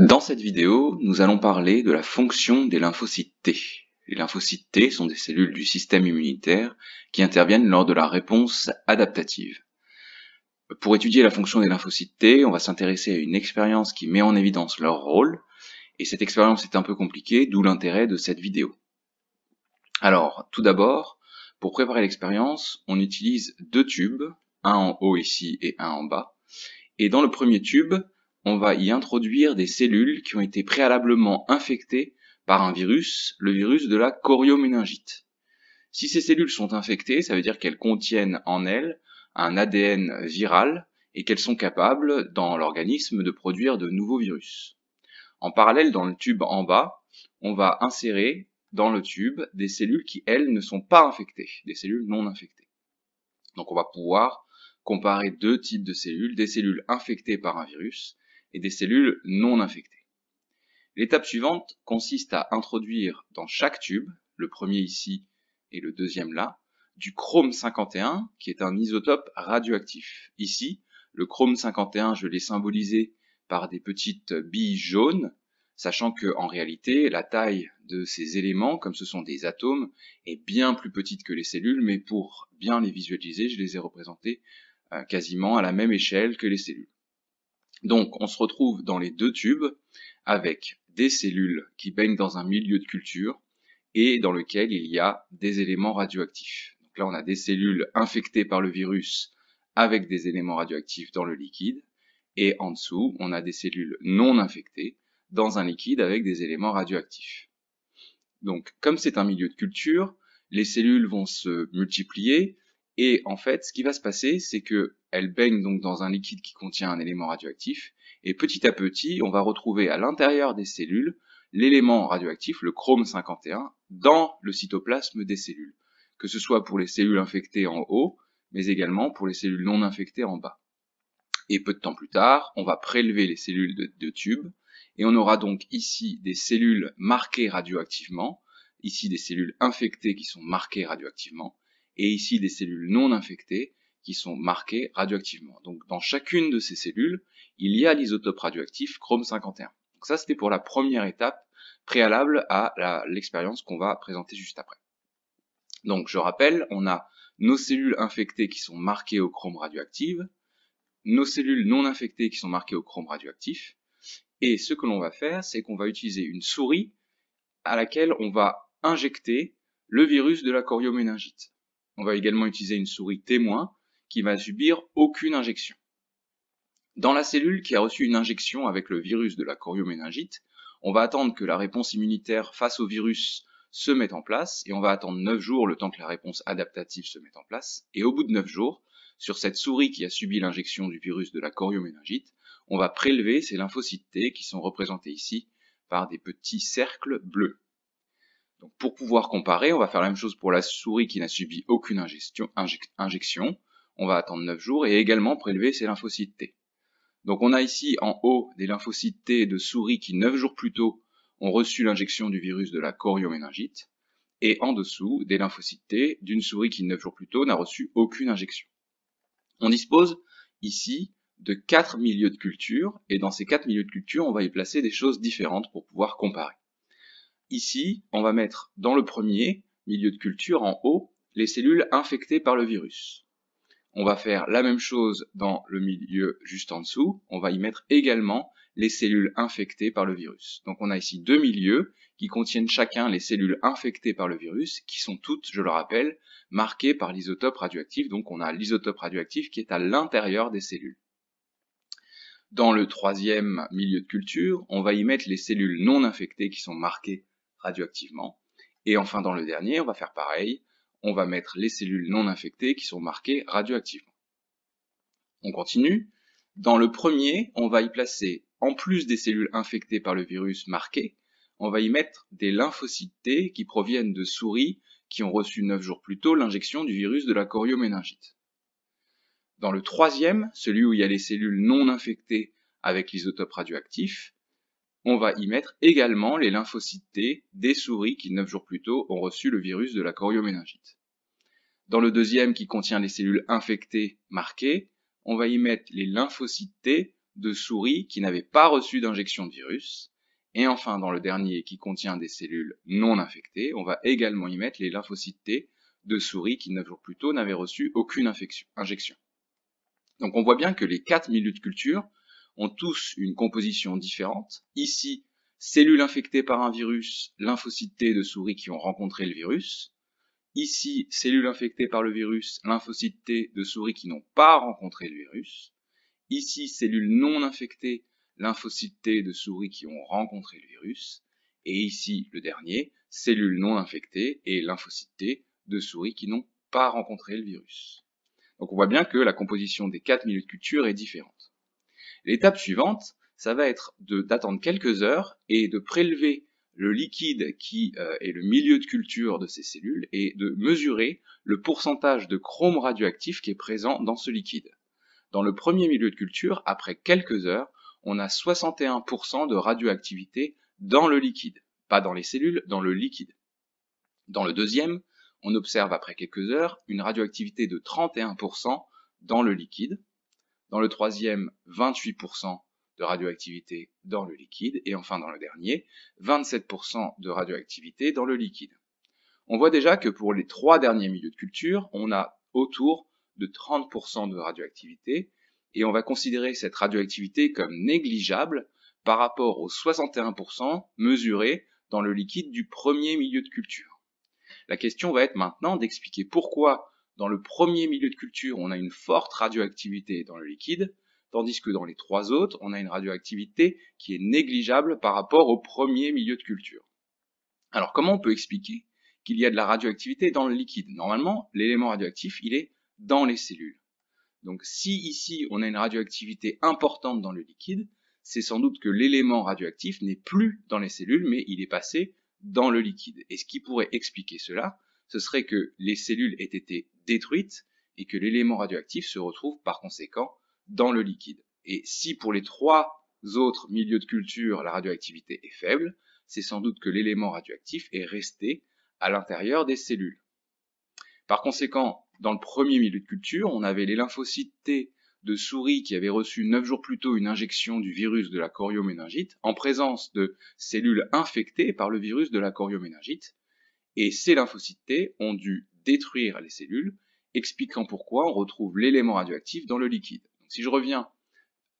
Dans cette vidéo, nous allons parler de la fonction des lymphocytes T. Les lymphocytes T sont des cellules du système immunitaire qui interviennent lors de la réponse adaptative. Pour étudier la fonction des lymphocytes T, on va s'intéresser à une expérience qui met en évidence leur rôle, et cette expérience est un peu compliquée, d'où l'intérêt de cette vidéo. Alors, tout d'abord, pour préparer l'expérience, on utilise deux tubes, un en haut ici et un en bas, et dans le premier tube, on va y introduire des cellules qui ont été préalablement infectées par un virus, le virus de la chorioméningite. Si ces cellules sont infectées, ça veut dire qu'elles contiennent en elles un ADN viral et qu'elles sont capables, dans l'organisme, de produire de nouveaux virus. En parallèle, dans le tube en bas, on va insérer dans le tube des cellules qui, elles, ne sont pas infectées, des cellules non infectées. Donc on va pouvoir comparer deux types de cellules, des cellules infectées par un virus et des cellules non infectées. L'étape suivante consiste à introduire dans chaque tube, le premier ici et le deuxième là, du chrome 51 qui est un isotope radioactif. Ici, le chrome 51, je l'ai symbolisé par des petites billes jaunes, sachant que en réalité, la taille de ces éléments, comme ce sont des atomes, est bien plus petite que les cellules, mais pour bien les visualiser, je les ai représentés euh, quasiment à la même échelle que les cellules. Donc on se retrouve dans les deux tubes avec des cellules qui baignent dans un milieu de culture et dans lequel il y a des éléments radioactifs. Donc là on a des cellules infectées par le virus avec des éléments radioactifs dans le liquide et en dessous on a des cellules non infectées dans un liquide avec des éléments radioactifs. Donc comme c'est un milieu de culture, les cellules vont se multiplier et en fait ce qui va se passer c'est que elle baigne donc dans un liquide qui contient un élément radioactif, et petit à petit, on va retrouver à l'intérieur des cellules l'élément radioactif, le chrome 51, dans le cytoplasme des cellules, que ce soit pour les cellules infectées en haut, mais également pour les cellules non infectées en bas. Et peu de temps plus tard, on va prélever les cellules de, de tubes, et on aura donc ici des cellules marquées radioactivement, ici des cellules infectées qui sont marquées radioactivement, et ici des cellules non infectées qui sont marquées radioactivement. Donc dans chacune de ces cellules, il y a l'isotope radioactif chrome 51. Donc ça c'était pour la première étape préalable à l'expérience qu'on va présenter juste après. Donc je rappelle, on a nos cellules infectées qui sont marquées au chrome radioactif, nos cellules non infectées qui sont marquées au chrome radioactif, et ce que l'on va faire, c'est qu'on va utiliser une souris à laquelle on va injecter le virus de la chorioméningite. On va également utiliser une souris témoin qui va subir aucune injection. Dans la cellule qui a reçu une injection avec le virus de la chorioméningite, on va attendre que la réponse immunitaire face au virus se mette en place et on va attendre 9 jours le temps que la réponse adaptative se mette en place. Et au bout de 9 jours, sur cette souris qui a subi l'injection du virus de la chorioméningite, on va prélever ces lymphocytes T qui sont représentés ici par des petits cercles bleus. Donc pour pouvoir comparer, on va faire la même chose pour la souris qui n'a subi aucune injection on va attendre 9 jours, et également prélever ces lymphocytes T. Donc on a ici en haut des lymphocytes T de souris qui 9 jours plus tôt ont reçu l'injection du virus de la chorioméningite, et en dessous des lymphocytes T d'une souris qui 9 jours plus tôt n'a reçu aucune injection. On dispose ici de 4 milieux de culture, et dans ces 4 milieux de culture, on va y placer des choses différentes pour pouvoir comparer. Ici, on va mettre dans le premier milieu de culture en haut les cellules infectées par le virus. On va faire la même chose dans le milieu juste en dessous. On va y mettre également les cellules infectées par le virus. Donc on a ici deux milieux qui contiennent chacun les cellules infectées par le virus, qui sont toutes, je le rappelle, marquées par l'isotope radioactif. Donc on a l'isotope radioactif qui est à l'intérieur des cellules. Dans le troisième milieu de culture, on va y mettre les cellules non infectées qui sont marquées radioactivement. Et enfin dans le dernier, on va faire pareil, on va mettre les cellules non infectées qui sont marquées radioactivement. On continue. Dans le premier, on va y placer, en plus des cellules infectées par le virus marquées, on va y mettre des lymphocytes T qui proviennent de souris qui ont reçu 9 jours plus tôt l'injection du virus de la chorioméningite. Dans le troisième, celui où il y a les cellules non infectées avec l'isotope radioactif, on va y mettre également les lymphocytes T des souris qui neuf jours plus tôt ont reçu le virus de la chorioméningite. Dans le deuxième qui contient les cellules infectées marquées, on va y mettre les lymphocytes T de souris qui n'avaient pas reçu d'injection de virus. Et enfin, dans le dernier qui contient des cellules non infectées, on va également y mettre les lymphocytes T de souris qui neuf jours plus tôt n'avaient reçu aucune injection. Donc on voit bien que les quatre milieux de culture ont tous une composition différente. Ici, cellules infectées par un virus, lymphocytes T de souris qui ont rencontré le virus. Ici, cellules infectées par le virus, lymphocytes T de souris qui n'ont pas rencontré le virus. Ici, cellules non infectées, lymphocytes T de souris qui ont rencontré le virus. Et ici, le dernier, cellules non infectées et lymphocytes T de souris qui n'ont pas rencontré le virus. Donc on voit bien que la composition des quatre milieux de culture est différente. L'étape suivante, ça va être d'attendre quelques heures et de prélever le liquide qui euh, est le milieu de culture de ces cellules et de mesurer le pourcentage de chrome radioactif qui est présent dans ce liquide. Dans le premier milieu de culture, après quelques heures, on a 61% de radioactivité dans le liquide. Pas dans les cellules, dans le liquide. Dans le deuxième, on observe après quelques heures une radioactivité de 31% dans le liquide. Dans le troisième, 28% de radioactivité dans le liquide. Et enfin, dans le dernier, 27% de radioactivité dans le liquide. On voit déjà que pour les trois derniers milieux de culture, on a autour de 30% de radioactivité. Et on va considérer cette radioactivité comme négligeable par rapport aux 61% mesurés dans le liquide du premier milieu de culture. La question va être maintenant d'expliquer pourquoi dans le premier milieu de culture, on a une forte radioactivité dans le liquide, tandis que dans les trois autres, on a une radioactivité qui est négligeable par rapport au premier milieu de culture. Alors comment on peut expliquer qu'il y a de la radioactivité dans le liquide Normalement, l'élément radioactif, il est dans les cellules. Donc si ici on a une radioactivité importante dans le liquide, c'est sans doute que l'élément radioactif n'est plus dans les cellules, mais il est passé dans le liquide. Et ce qui pourrait expliquer cela, ce serait que les cellules aient été détruite et que l'élément radioactif se retrouve par conséquent dans le liquide. Et si pour les trois autres milieux de culture la radioactivité est faible, c'est sans doute que l'élément radioactif est resté à l'intérieur des cellules. Par conséquent, dans le premier milieu de culture, on avait les lymphocytes T de souris qui avaient reçu neuf jours plus tôt une injection du virus de la corioméningite en présence de cellules infectées par le virus de la corioméningite. Et ces lymphocytes T ont dû détruire les cellules, expliquant pourquoi on retrouve l'élément radioactif dans le liquide. si je reviens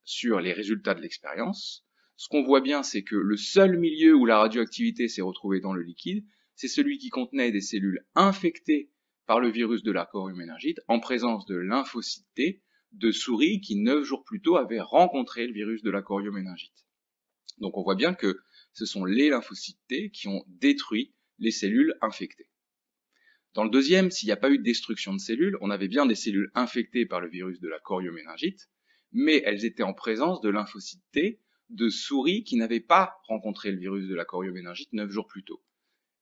sur les résultats de l'expérience, ce qu'on voit bien, c'est que le seul milieu où la radioactivité s'est retrouvée dans le liquide, c'est celui qui contenait des cellules infectées par le virus de la coriuménergite en présence de lymphocytes T, de souris qui neuf jours plus tôt avaient rencontré le virus de la coriuméningite. Donc on voit bien que ce sont les lymphocytes T qui ont détruit les cellules infectées. Dans le deuxième, s'il n'y a pas eu de destruction de cellules, on avait bien des cellules infectées par le virus de la chorioméningite, mais elles étaient en présence de lymphocytes T de souris qui n'avaient pas rencontré le virus de la chorioméningite neuf jours plus tôt.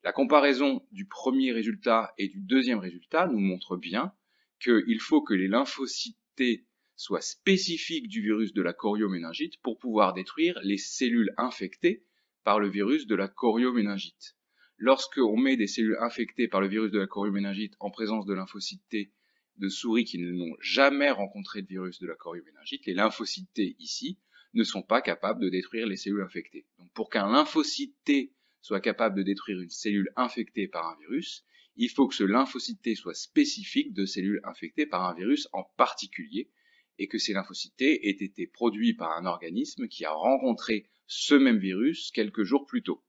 La comparaison du premier résultat et du deuxième résultat nous montre bien qu'il faut que les lymphocytes T soient spécifiques du virus de la chorioméningite pour pouvoir détruire les cellules infectées par le virus de la chorioméningite lorsqu'on met des cellules infectées par le virus de la chorioméningite en présence de lymphocytes T de souris qui n'ont jamais rencontré de virus de la chorioméningite, les lymphocytes T ici ne sont pas capables de détruire les cellules infectées. Donc pour qu'un lymphocyte T soit capable de détruire une cellule infectée par un virus, il faut que ce lymphocyte T soit spécifique de cellules infectées par un virus en particulier et que ces lymphocytes T aient été produits par un organisme qui a rencontré ce même virus quelques jours plus tôt.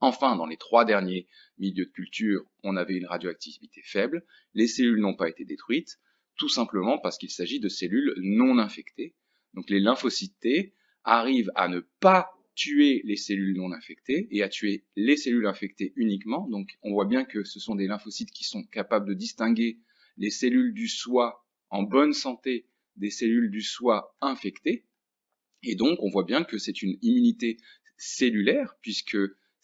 Enfin, dans les trois derniers milieux de culture, on avait une radioactivité faible, les cellules n'ont pas été détruites, tout simplement parce qu'il s'agit de cellules non infectées. Donc les lymphocytes T arrivent à ne pas tuer les cellules non infectées et à tuer les cellules infectées uniquement. Donc on voit bien que ce sont des lymphocytes qui sont capables de distinguer les cellules du soi en bonne santé des cellules du soi infectées. Et donc on voit bien que c'est une immunité cellulaire puisque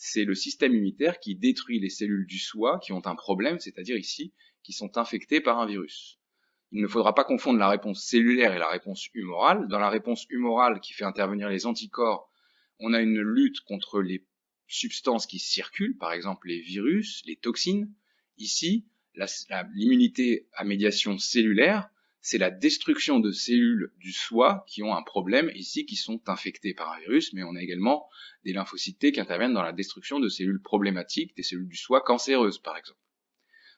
c'est le système immunitaire qui détruit les cellules du soi qui ont un problème, c'est-à-dire ici, qui sont infectées par un virus. Il ne faudra pas confondre la réponse cellulaire et la réponse humorale. Dans la réponse humorale qui fait intervenir les anticorps, on a une lutte contre les substances qui circulent, par exemple les virus, les toxines. Ici, l'immunité à médiation cellulaire c'est la destruction de cellules du soi qui ont un problème ici, qui sont infectées par un virus, mais on a également des lymphocytes T qui interviennent dans la destruction de cellules problématiques, des cellules du soi cancéreuses par exemple.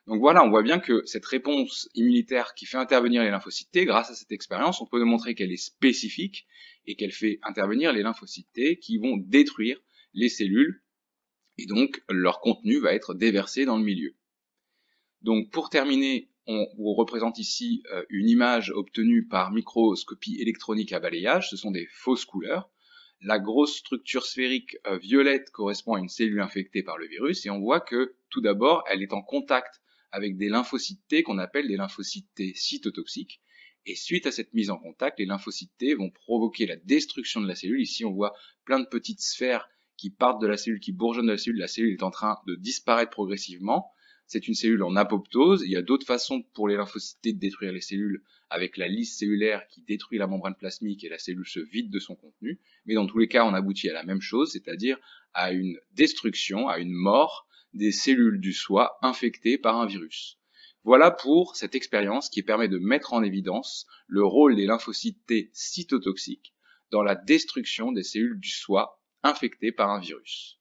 Donc voilà, on voit bien que cette réponse immunitaire qui fait intervenir les lymphocytes grâce à cette expérience, on peut démontrer qu'elle est spécifique et qu'elle fait intervenir les lymphocytes qui vont détruire les cellules et donc leur contenu va être déversé dans le milieu. Donc pour terminer on représente ici euh, une image obtenue par microscopie électronique à balayage, ce sont des fausses couleurs. La grosse structure sphérique euh, violette correspond à une cellule infectée par le virus et on voit que tout d'abord elle est en contact avec des lymphocytes T qu'on appelle des lymphocytes T cytotoxiques. Et suite à cette mise en contact, les lymphocytes T vont provoquer la destruction de la cellule. Ici, on voit plein de petites sphères qui partent de la cellule, qui bourgeonnent de la cellule. La cellule est en train de disparaître progressivement c'est une cellule en apoptose. Il y a d'autres façons pour les lymphocytes de détruire les cellules avec la lisse cellulaire qui détruit la membrane plasmique et la cellule se vide de son contenu. Mais dans tous les cas, on aboutit à la même chose, c'est-à-dire à une destruction, à une mort des cellules du soi infectées par un virus. Voilà pour cette expérience qui permet de mettre en évidence le rôle des lymphocytes T cytotoxiques dans la destruction des cellules du soi infectées par un virus.